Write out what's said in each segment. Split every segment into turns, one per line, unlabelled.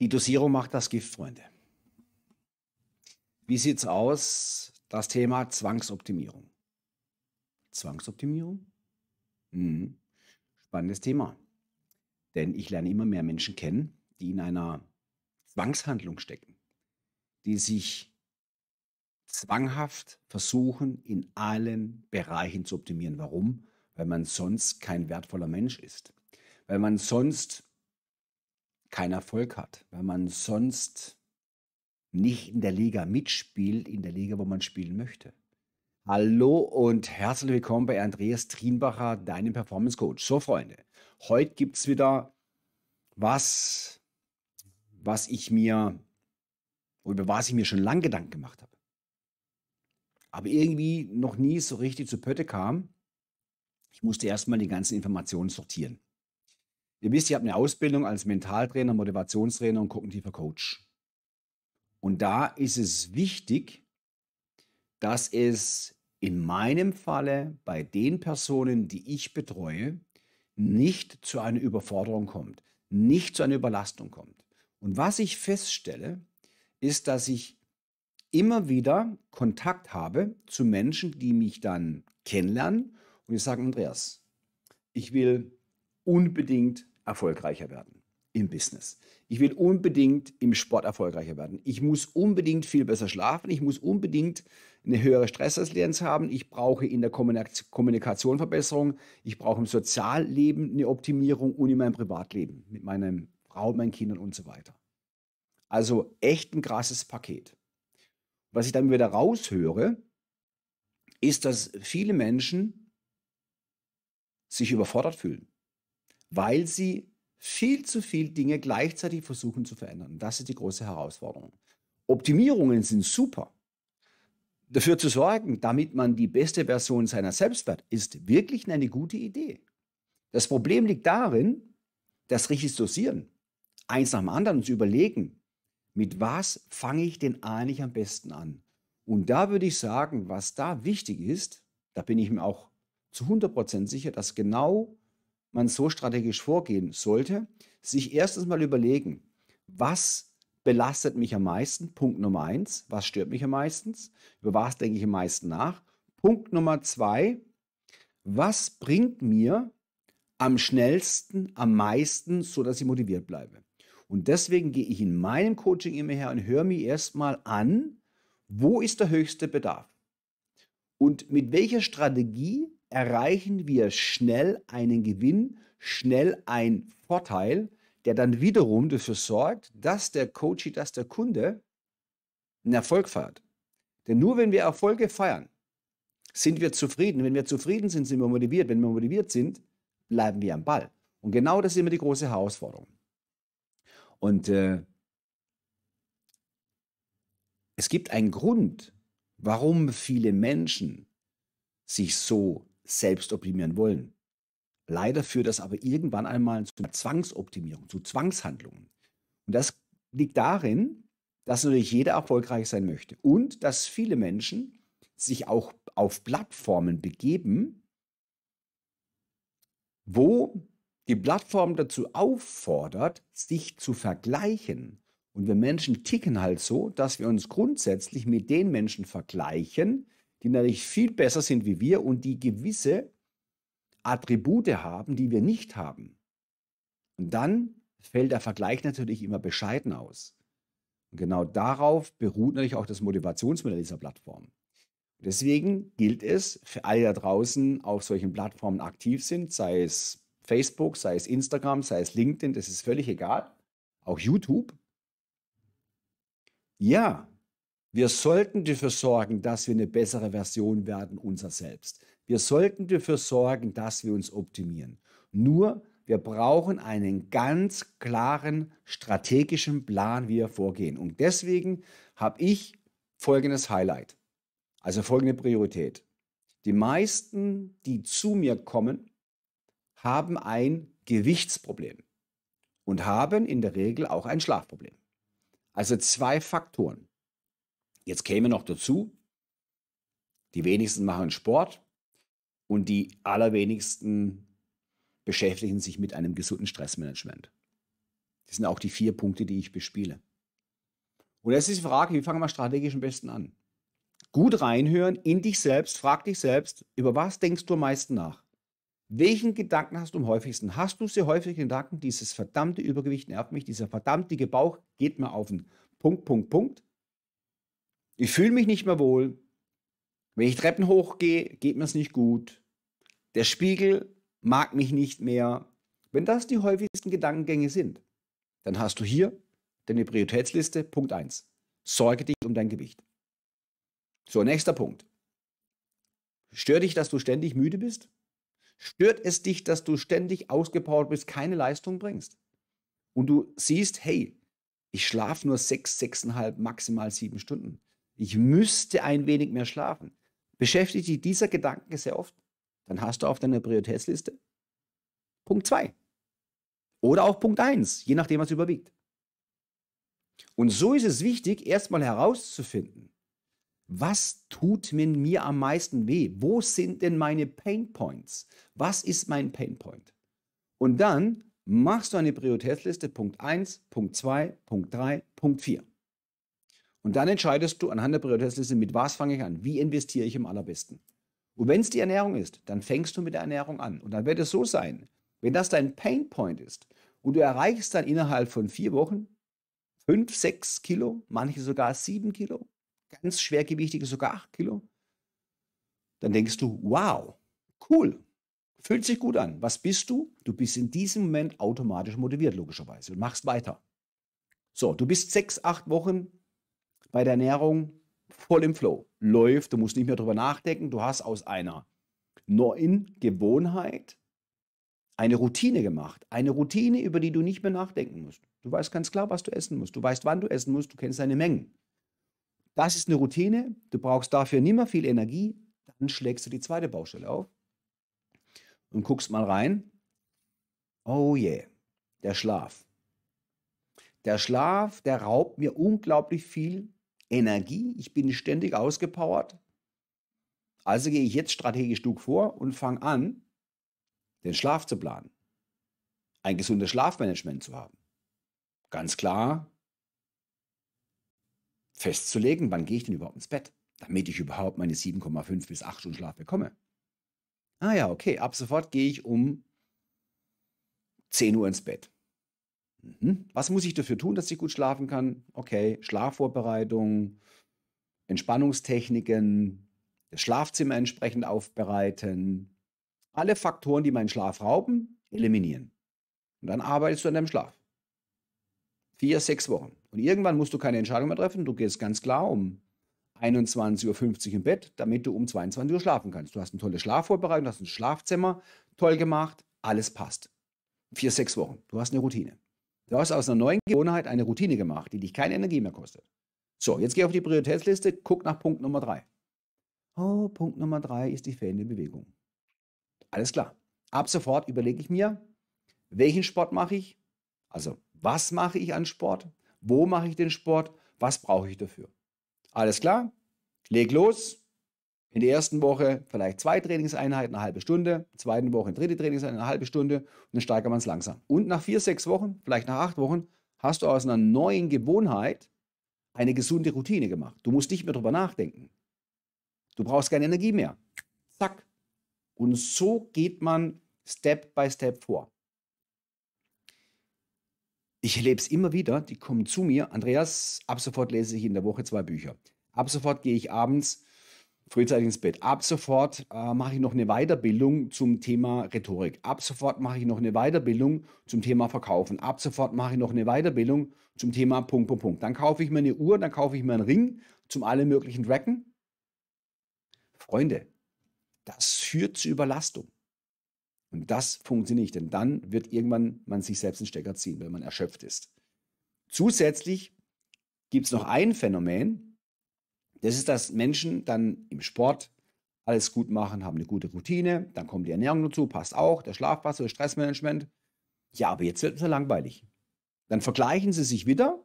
Die Dosierung macht das Gift, Freunde. Wie sieht es aus? Das Thema Zwangsoptimierung. Zwangsoptimierung? Mhm. Spannendes Thema. Denn ich lerne immer mehr Menschen kennen, die in einer Zwangshandlung stecken, die sich zwanghaft versuchen, in allen Bereichen zu optimieren. Warum? Weil man sonst kein wertvoller Mensch ist. Weil man sonst keinen Erfolg hat, weil man sonst nicht in der Liga mitspielt, in der Liga, wo man spielen möchte. Hallo und herzlich willkommen bei Andreas Trienbacher, deinem Performance Coach. So, Freunde, heute gibt es wieder was, was ich mir, über was ich mir schon lange Gedanken gemacht habe. Aber irgendwie noch nie so richtig zu Pötte kam. Ich musste erstmal die ganzen Informationen sortieren. Ihr wisst, ich habe eine Ausbildung als Mentaltrainer, Motivationstrainer und kognitiver Coach. Und da ist es wichtig, dass es in meinem Falle bei den Personen, die ich betreue, nicht zu einer Überforderung kommt, nicht zu einer Überlastung kommt. Und was ich feststelle, ist, dass ich immer wieder Kontakt habe zu Menschen, die mich dann kennenlernen und die sagen, Andreas, ich will unbedingt erfolgreicher werden im Business. Ich will unbedingt im Sport erfolgreicher werden. Ich muss unbedingt viel besser schlafen. Ich muss unbedingt eine höhere Stressresilienz haben. Ich brauche in der Kommunikation Verbesserung. Ich brauche im Sozialleben eine Optimierung und in meinem Privatleben mit meiner Frau, meinen Kindern und so weiter. Also echt ein krasses Paket. Was ich dann wieder raushöre, ist, dass viele Menschen sich überfordert fühlen weil sie viel zu viel Dinge gleichzeitig versuchen zu verändern. Das ist die große Herausforderung. Optimierungen sind super. Dafür zu sorgen, damit man die beste Version seiner selbst wird, ist wirklich eine gute Idee. Das Problem liegt darin, das richtig dosieren, eins nach dem anderen zu überlegen, mit was fange ich denn eigentlich am besten an? Und da würde ich sagen, was da wichtig ist, da bin ich mir auch zu 100% sicher, dass genau man so strategisch vorgehen sollte, sich erstens mal überlegen, was belastet mich am meisten? Punkt Nummer eins, was stört mich am meisten? Über was denke ich am meisten nach? Punkt Nummer zwei, was bringt mir am schnellsten, am meisten, sodass ich motiviert bleibe? Und deswegen gehe ich in meinem Coaching immer her und höre mir erstmal an, wo ist der höchste Bedarf? Und mit welcher Strategie erreichen wir schnell einen Gewinn, schnell einen Vorteil, der dann wiederum dafür sorgt, dass der Coach, dass der Kunde einen Erfolg feiert. Denn nur wenn wir Erfolge feiern, sind wir zufrieden. Wenn wir zufrieden sind, sind wir motiviert. Wenn wir motiviert sind, bleiben wir am Ball. Und genau das ist immer die große Herausforderung. Und äh, es gibt einen Grund, warum viele Menschen sich so selbst optimieren wollen. Leider führt das aber irgendwann einmal zu Zwangsoptimierung, zu Zwangshandlungen. Und das liegt darin, dass natürlich jeder erfolgreich sein möchte und dass viele Menschen sich auch auf Plattformen begeben, wo die Plattform dazu auffordert, sich zu vergleichen. Und wir Menschen ticken halt so, dass wir uns grundsätzlich mit den Menschen vergleichen, die natürlich viel besser sind wie wir und die gewisse Attribute haben, die wir nicht haben. Und dann fällt der Vergleich natürlich immer bescheiden aus. Und genau darauf beruht natürlich auch das Motivationsmodell dieser Plattform. Deswegen gilt es für alle da draußen, auf solchen Plattformen aktiv sind, sei es Facebook, sei es Instagram, sei es LinkedIn, das ist völlig egal, auch YouTube. Ja, wir sollten dafür sorgen, dass wir eine bessere Version werden unser selbst. Wir sollten dafür sorgen, dass wir uns optimieren. Nur wir brauchen einen ganz klaren strategischen Plan, wie wir vorgehen. Und deswegen habe ich folgendes Highlight, also folgende Priorität. Die meisten, die zu mir kommen, haben ein Gewichtsproblem und haben in der Regel auch ein Schlafproblem. Also zwei Faktoren. Jetzt käme noch dazu, die wenigsten machen Sport und die allerwenigsten beschäftigen sich mit einem gesunden Stressmanagement. Das sind auch die vier Punkte, die ich bespiele. Und jetzt ist die Frage, wie fangen wir strategisch am besten an? Gut reinhören in dich selbst, frag dich selbst, über was denkst du am meisten nach? Welchen Gedanken hast du am häufigsten? Hast du sehr häufig Gedanken, dieses verdammte Übergewicht nervt mich, dieser verdammte Bauch geht mir auf den Punkt, Punkt, Punkt? Ich fühle mich nicht mehr wohl. Wenn ich Treppen hochgehe, geht mir es nicht gut. Der Spiegel mag mich nicht mehr. Wenn das die häufigsten Gedankengänge sind, dann hast du hier deine Prioritätsliste. Punkt 1. Sorge dich um dein Gewicht. So, nächster Punkt. Stört dich, dass du ständig müde bist? Stört es dich, dass du ständig ausgepowert bist, keine Leistung bringst? Und du siehst, hey, ich schlafe nur sechs, sechseinhalb, maximal sieben Stunden ich müsste ein wenig mehr schlafen. Beschäftigt dich dieser Gedanke sehr oft, dann hast du auf deiner Prioritätsliste Punkt 2 oder auch Punkt 1, je nachdem, was überwiegt. Und so ist es wichtig, erstmal herauszufinden, was tut mit mir am meisten weh? Wo sind denn meine Pain Points? Was ist mein Pain Point? Und dann machst du eine Prioritätsliste Punkt 1, Punkt 2, Punkt 3, Punkt 4. Und dann entscheidest du anhand der Prioritätsliste, mit was fange ich an, wie investiere ich am allerbesten. Und wenn es die Ernährung ist, dann fängst du mit der Ernährung an. Und dann wird es so sein, wenn das dein Painpoint ist und du erreichst dann innerhalb von vier Wochen fünf, sechs Kilo, manche sogar sieben Kilo, ganz schwergewichtige sogar acht Kilo, dann denkst du, wow, cool, fühlt sich gut an. Was bist du? Du bist in diesem Moment automatisch motiviert, logischerweise, und machst weiter. So, du bist sechs, acht Wochen bei der Ernährung voll im Flow. Läuft, du musst nicht mehr drüber nachdenken. Du hast aus einer neuen Gewohnheit eine Routine gemacht. Eine Routine, über die du nicht mehr nachdenken musst. Du weißt ganz klar, was du essen musst. Du weißt, wann du essen musst. Du kennst deine Mengen. Das ist eine Routine. Du brauchst dafür nicht mehr viel Energie. Dann schlägst du die zweite Baustelle auf und guckst mal rein. Oh yeah, der Schlaf. Der Schlaf, der raubt mir unglaublich viel Energie, ich bin ständig ausgepowert. Also gehe ich jetzt strategisch klug vor und fange an, den Schlaf zu planen. Ein gesundes Schlafmanagement zu haben. Ganz klar festzulegen, wann gehe ich denn überhaupt ins Bett, damit ich überhaupt meine 7,5 bis 8 Stunden Schlaf bekomme. Ah ja, okay, ab sofort gehe ich um 10 Uhr ins Bett. Hm? Was muss ich dafür tun, dass ich gut schlafen kann? Okay, Schlafvorbereitung, Entspannungstechniken, das Schlafzimmer entsprechend aufbereiten. Alle Faktoren, die meinen Schlaf rauben, eliminieren. Und dann arbeitest du an deinem Schlaf. Vier, sechs Wochen. Und irgendwann musst du keine Entscheidung mehr treffen. Du gehst ganz klar um 21.50 Uhr im Bett, damit du um 22 Uhr schlafen kannst. Du hast eine tolle Schlafvorbereitung, du hast ein Schlafzimmer toll gemacht, alles passt. Vier, sechs Wochen. Du hast eine Routine. Du hast aus einer neuen Gewohnheit eine Routine gemacht, die dich keine Energie mehr kostet. So, jetzt geh auf die Prioritätsliste, guck nach Punkt Nummer 3. Oh, Punkt Nummer 3 ist die fehlende Bewegung. Alles klar. Ab sofort überlege ich mir, welchen Sport mache ich? Also, was mache ich an Sport? Wo mache ich den Sport? Was brauche ich dafür? Alles klar? Leg los, in der ersten Woche vielleicht zwei Trainingseinheiten, eine halbe Stunde, in der zweiten Woche eine dritte Trainingseinheit, eine halbe Stunde und dann steigert man es langsam. Und nach vier, sechs Wochen, vielleicht nach acht Wochen, hast du aus einer neuen Gewohnheit eine gesunde Routine gemacht. Du musst nicht mehr drüber nachdenken. Du brauchst keine Energie mehr. Zack. Und so geht man Step by Step vor. Ich erlebe es immer wieder, die kommen zu mir, Andreas, ab sofort lese ich in der Woche zwei Bücher. Ab sofort gehe ich abends frühzeitig ins Bett. Ab sofort äh, mache ich noch eine Weiterbildung zum Thema Rhetorik. Ab sofort mache ich noch eine Weiterbildung zum Thema Verkaufen. Ab sofort mache ich noch eine Weiterbildung zum Thema Punkt, Punkt, Punkt. Dann kaufe ich mir eine Uhr, dann kaufe ich mir einen Ring zum alle möglichen Dragon. Freunde, das führt zu Überlastung. Und das funktioniert nicht, denn dann wird irgendwann man sich selbst den Stecker ziehen, wenn man erschöpft ist. Zusätzlich gibt es noch ein Phänomen, das ist, dass Menschen dann im Sport alles gut machen, haben eine gute Routine, dann kommt die Ernährung dazu, passt auch, der Schlaf passt, das Stressmanagement. Ja, aber jetzt wird es ja langweilig. Dann vergleichen sie sich wieder.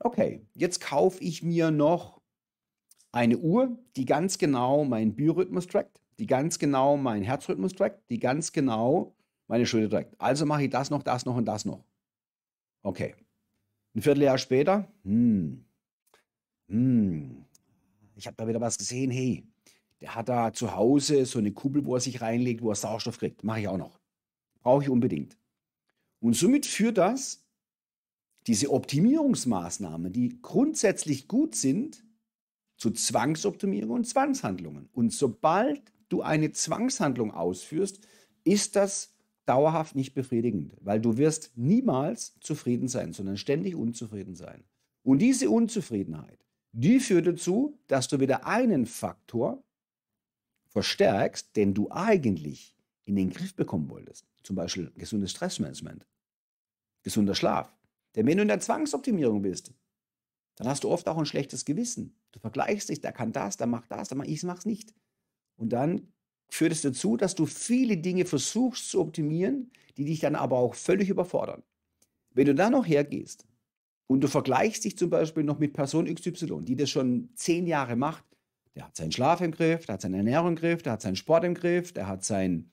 Okay, jetzt kaufe ich mir noch eine Uhr, die ganz genau meinen Biorhythmus trackt, die ganz genau meinen Herzrhythmus trackt, die ganz genau meine Schulter trackt. Also mache ich das noch, das noch und das noch. Okay. Ein Vierteljahr später, hm, hm, ich habe da wieder was gesehen, hey, der hat da zu Hause so eine Kuppel, wo er sich reinlegt, wo er Sauerstoff kriegt. Mache ich auch noch. Brauche ich unbedingt. Und somit führt das, diese Optimierungsmaßnahmen, die grundsätzlich gut sind, zu Zwangsoptimierung und Zwangshandlungen. Und sobald du eine Zwangshandlung ausführst, ist das dauerhaft nicht befriedigend, weil du wirst niemals zufrieden sein, sondern ständig unzufrieden sein. Und diese Unzufriedenheit die führt dazu, dass du wieder einen Faktor verstärkst, den du eigentlich in den Griff bekommen wolltest. Zum Beispiel gesundes Stressmanagement, gesunder Schlaf. Denn wenn du in der Zwangsoptimierung bist, dann hast du oft auch ein schlechtes Gewissen. Du vergleichst dich, da kann das, da macht das, da mach ich, mach's nicht. Und dann führt es dazu, dass du viele Dinge versuchst zu optimieren, die dich dann aber auch völlig überfordern. Wenn du da noch hergehst und du vergleichst dich zum Beispiel noch mit Person XY, die das schon zehn Jahre macht, der hat seinen Schlaf im Griff, der hat seine Ernährung im Griff, der hat seinen Sport im Griff, der hat seine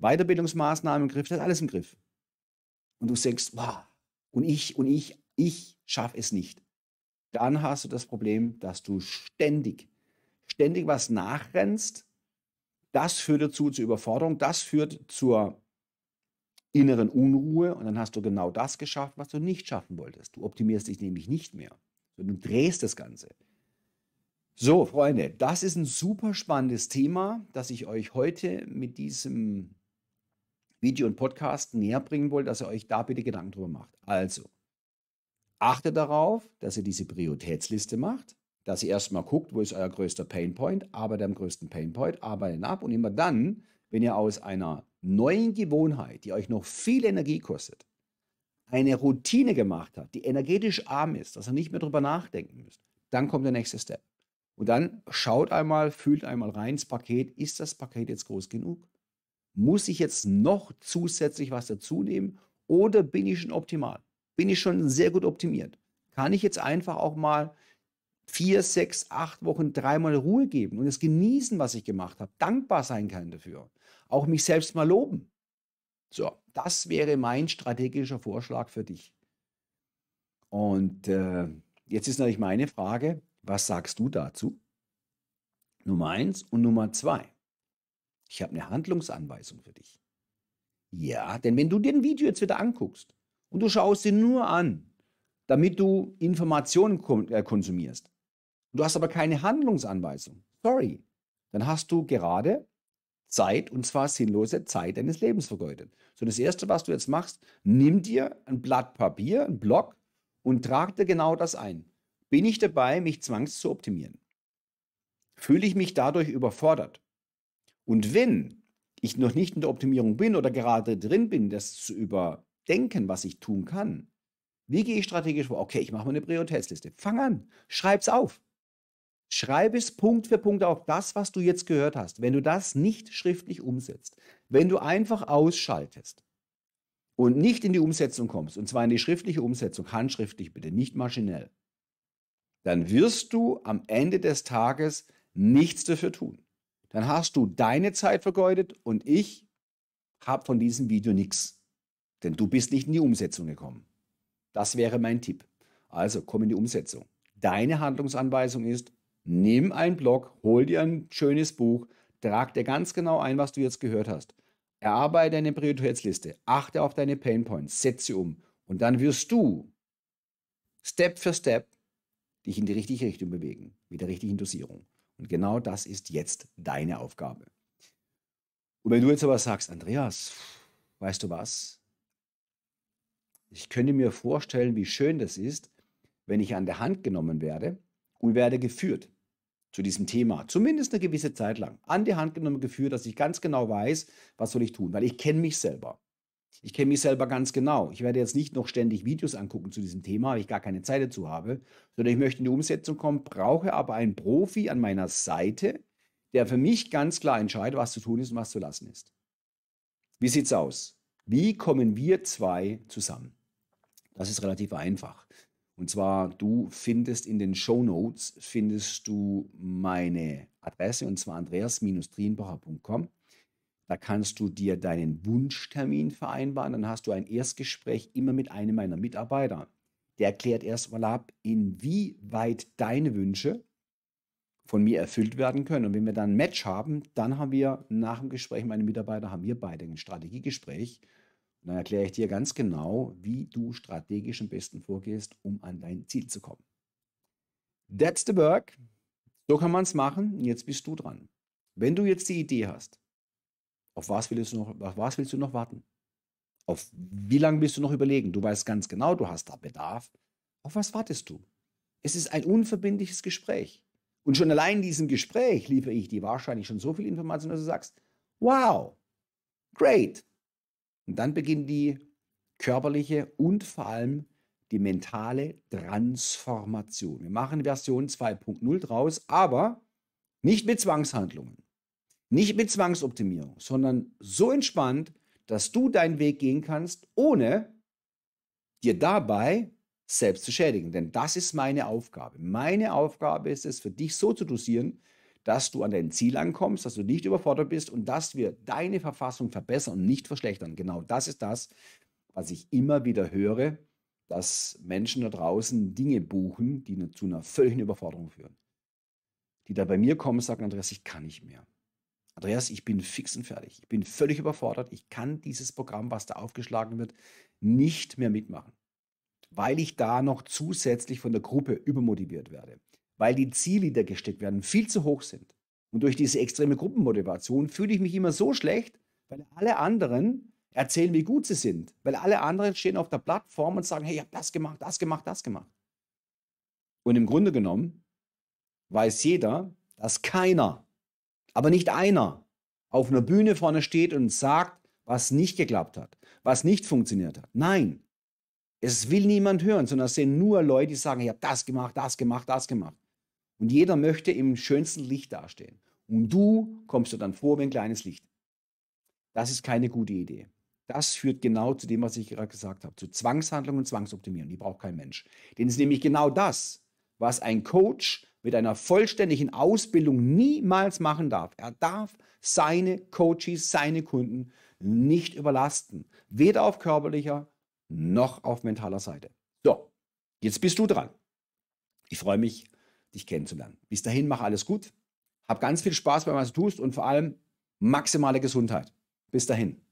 Weiterbildungsmaßnahmen im Griff, der hat alles im Griff. Und du denkst, wow, und ich, und ich, ich schaffe es nicht. Dann hast du das Problem, dass du ständig, ständig was nachrennst. Das führt dazu zur Überforderung, das führt zur inneren Unruhe und dann hast du genau das geschafft, was du nicht schaffen wolltest. Du optimierst dich nämlich nicht mehr, sondern du drehst das Ganze. So, Freunde, das ist ein super spannendes Thema, das ich euch heute mit diesem Video und Podcast näher bringen wollte, dass ihr euch da bitte Gedanken drüber macht. Also, achtet darauf, dass ihr diese Prioritätsliste macht, dass ihr erstmal guckt, wo ist euer größter Painpoint, arbeitet am größten Painpoint, arbeitet ab und immer dann, wenn ihr aus einer neuen Gewohnheit, die euch noch viel Energie kostet, eine Routine gemacht habt, die energetisch arm ist, dass ihr nicht mehr darüber nachdenken müsst, dann kommt der nächste Step. Und dann schaut einmal, fühlt einmal rein ins Paket. Ist das Paket jetzt groß genug? Muss ich jetzt noch zusätzlich was dazu nehmen oder bin ich schon optimal? Bin ich schon sehr gut optimiert? Kann ich jetzt einfach auch mal vier, sechs, acht Wochen dreimal Ruhe geben und es genießen, was ich gemacht habe, dankbar sein kann dafür? auch mich selbst mal loben. So, das wäre mein strategischer Vorschlag für dich. Und äh, jetzt ist natürlich meine Frage, was sagst du dazu? Nummer eins und Nummer zwei. Ich habe eine Handlungsanweisung für dich. Ja, denn wenn du dir ein Video jetzt wieder anguckst und du schaust ihn nur an, damit du Informationen äh, konsumierst, du hast aber keine Handlungsanweisung, sorry, dann hast du gerade Zeit und zwar sinnlose Zeit deines Lebens vergeudet. So, das Erste, was du jetzt machst, nimm dir ein Blatt Papier, einen Block und trag dir genau das ein. Bin ich dabei, mich zwangs zu optimieren? Fühle ich mich dadurch überfordert? Und wenn ich noch nicht in der Optimierung bin oder gerade drin bin, das zu überdenken, was ich tun kann, wie gehe ich strategisch vor? Okay, ich mache mir eine Prioritätsliste. Fang an, schreib's auf. Schreib es Punkt für Punkt auf das, was du jetzt gehört hast. Wenn du das nicht schriftlich umsetzt, wenn du einfach ausschaltest und nicht in die Umsetzung kommst, und zwar in die schriftliche Umsetzung, handschriftlich bitte, nicht maschinell, dann wirst du am Ende des Tages nichts dafür tun. Dann hast du deine Zeit vergeudet und ich habe von diesem Video nichts. Denn du bist nicht in die Umsetzung gekommen. Das wäre mein Tipp. Also komm in die Umsetzung. Deine Handlungsanweisung ist, nimm einen Blog, hol dir ein schönes Buch, trag dir ganz genau ein, was du jetzt gehört hast. Erarbeite eine Prioritätsliste, achte auf deine Painpoints, setze sie um und dann wirst du Step für Step dich in die richtige Richtung bewegen, mit der richtigen Dosierung. Und genau das ist jetzt deine Aufgabe. Und wenn du jetzt aber sagst, Andreas, weißt du was? Ich könnte mir vorstellen, wie schön das ist, wenn ich an der Hand genommen werde und werde geführt zu diesem Thema, zumindest eine gewisse Zeit lang, an die Hand genommen geführt, dass ich ganz genau weiß, was soll ich tun, weil ich kenne mich selber. Ich kenne mich selber ganz genau. Ich werde jetzt nicht noch ständig Videos angucken zu diesem Thema, weil ich gar keine Zeit dazu habe, sondern ich möchte in die Umsetzung kommen, brauche aber einen Profi an meiner Seite, der für mich ganz klar entscheidet, was zu tun ist und was zu lassen ist. Wie sieht's aus? Wie kommen wir zwei zusammen? Das ist relativ einfach. Und zwar, du findest in den Show Notes, findest du meine Adresse und zwar andreas-trienbacher.com. Da kannst du dir deinen Wunschtermin vereinbaren. Dann hast du ein Erstgespräch immer mit einem meiner Mitarbeiter. Der erklärt erstmal ab, inwieweit deine Wünsche von mir erfüllt werden können. Und wenn wir dann ein Match haben, dann haben wir nach dem Gespräch, meine Mitarbeiter, haben wir beide ein Strategiegespräch und dann erkläre ich dir ganz genau, wie du strategisch am besten vorgehst, um an dein Ziel zu kommen. That's the work. So kann man es machen. Jetzt bist du dran. Wenn du jetzt die Idee hast, auf was willst du noch, auf was willst du noch warten? Auf wie lange willst du noch überlegen? Du weißt ganz genau, du hast da Bedarf. Auf was wartest du? Es ist ein unverbindliches Gespräch. Und schon allein in diesem Gespräch liefere ich dir wahrscheinlich schon so viel Information, dass du sagst, wow, great, und dann beginnt die körperliche und vor allem die mentale Transformation. Wir machen Version 2.0 draus, aber nicht mit Zwangshandlungen, nicht mit Zwangsoptimierung, sondern so entspannt, dass du deinen Weg gehen kannst, ohne dir dabei selbst zu schädigen. Denn das ist meine Aufgabe. Meine Aufgabe ist es, für dich so zu dosieren, dass du an dein Ziel ankommst, dass du nicht überfordert bist und dass wir deine Verfassung verbessern und nicht verschlechtern. Genau das ist das, was ich immer wieder höre, dass Menschen da draußen Dinge buchen, die zu einer völligen Überforderung führen. Die da bei mir kommen und sagen, Andreas, ich kann nicht mehr. Andreas, ich bin fix und fertig. Ich bin völlig überfordert. Ich kann dieses Programm, was da aufgeschlagen wird, nicht mehr mitmachen, weil ich da noch zusätzlich von der Gruppe übermotiviert werde weil die Ziele, die da gesteckt werden, viel zu hoch sind. Und durch diese extreme Gruppenmotivation fühle ich mich immer so schlecht, weil alle anderen erzählen, wie gut sie sind. Weil alle anderen stehen auf der Plattform und sagen, hey, ich habe das gemacht, das gemacht, das gemacht. Und im Grunde genommen weiß jeder, dass keiner, aber nicht einer, auf einer Bühne vorne steht und sagt, was nicht geklappt hat, was nicht funktioniert hat. Nein, es will niemand hören, sondern es sind nur Leute, die sagen, ich habe das gemacht, das gemacht, das gemacht. Und jeder möchte im schönsten Licht dastehen. Und du kommst dir dann vor wie ein kleines Licht. Das ist keine gute Idee. Das führt genau zu dem, was ich gerade gesagt habe, zu Zwangshandlungen und Zwangsoptimierung. Die braucht kein Mensch. Denn es ist nämlich genau das, was ein Coach mit einer vollständigen Ausbildung niemals machen darf. Er darf seine Coaches, seine Kunden nicht überlasten. Weder auf körperlicher noch auf mentaler Seite. So, jetzt bist du dran. Ich freue mich dich kennenzulernen. Bis dahin, mach alles gut. Hab ganz viel Spaß beim, was du tust und vor allem maximale Gesundheit. Bis dahin.